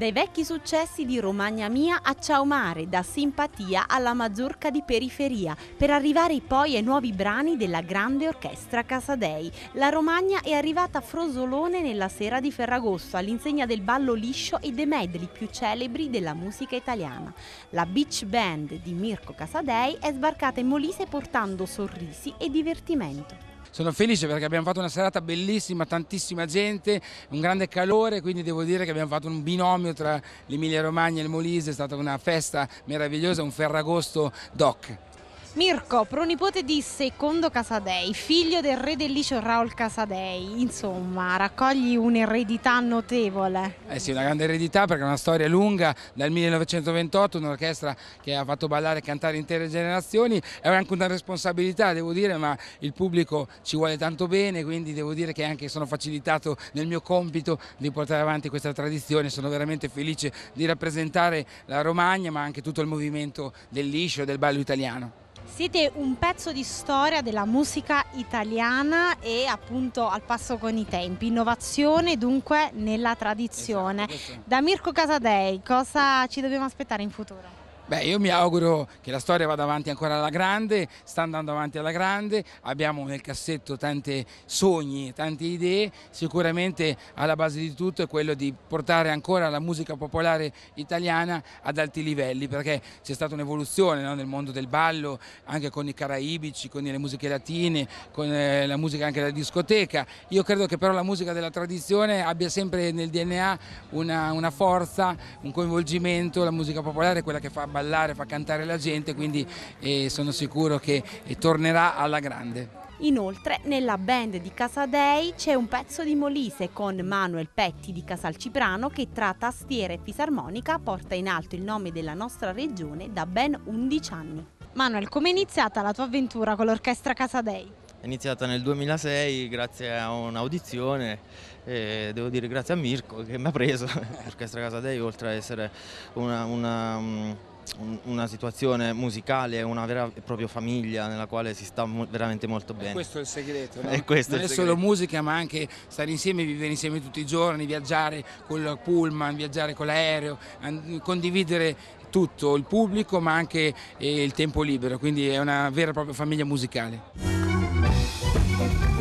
Dai vecchi successi di Romagna Mia a Ciao Mare, da Simpatia alla Mazurca di Periferia, per arrivare poi ai nuovi brani della grande orchestra Casadei. La Romagna è arrivata a Frosolone nella sera di Ferragosto, all'insegna del ballo liscio e dei medley più celebri della musica italiana. La Beach Band di Mirko Casadei è sbarcata in Molise portando sorrisi e divertimento sono felice perché abbiamo fatto una serata bellissima, tantissima gente, un grande calore, quindi devo dire che abbiamo fatto un binomio tra l'Emilia Romagna e il Molise, è stata una festa meravigliosa, un ferragosto doc. Mirko, pronipote di Secondo Casadei, figlio del re del liceo Raul Casadei, insomma, raccogli un'eredità notevole. Eh sì, una grande eredità perché è una storia lunga, dal 1928, un'orchestra che ha fatto ballare e cantare intere generazioni, è anche una responsabilità, devo dire, ma il pubblico ci vuole tanto bene, quindi devo dire che anche sono facilitato nel mio compito di portare avanti questa tradizione, sono veramente felice di rappresentare la Romagna, ma anche tutto il movimento del liscio, del ballo italiano. Siete un pezzo di storia della musica italiana e appunto al passo con i tempi, innovazione dunque nella tradizione. Esatto, da Mirko Casadei cosa ci dobbiamo aspettare in futuro? Beh, io mi auguro che la storia vada avanti ancora alla grande, sta andando avanti alla grande, abbiamo nel cassetto tanti sogni, tante idee, sicuramente alla base di tutto è quello di portare ancora la musica popolare italiana ad alti livelli, perché c'è stata un'evoluzione no, nel mondo del ballo, anche con i caraibici, con le musiche latine, con eh, la musica anche della discoteca. Io credo che però la musica della tradizione abbia sempre nel DNA una, una forza, un coinvolgimento, la musica popolare è quella che fa ballare ballare, fa cantare la gente, quindi eh, sono sicuro che eh, tornerà alla grande. Inoltre nella band di Casadei c'è un pezzo di Molise con Manuel Petti di Casalciprano che tra tastiera e fisarmonica porta in alto il nome della nostra regione da ben 11 anni. Manuel, come è iniziata la tua avventura con l'orchestra Casadei? È iniziata nel 2006 grazie a un'audizione e devo dire grazie a Mirko che mi ha preso. L'orchestra Casadei oltre ad essere una, una mm, una situazione musicale, una vera e propria famiglia nella quale si sta mo veramente molto bene. E questo è il segreto, no? è non è segreto. solo musica ma anche stare insieme, vivere insieme tutti i giorni, viaggiare col pullman, viaggiare con l'aereo, condividere tutto, il pubblico ma anche eh, il tempo libero, quindi è una vera e propria famiglia musicale.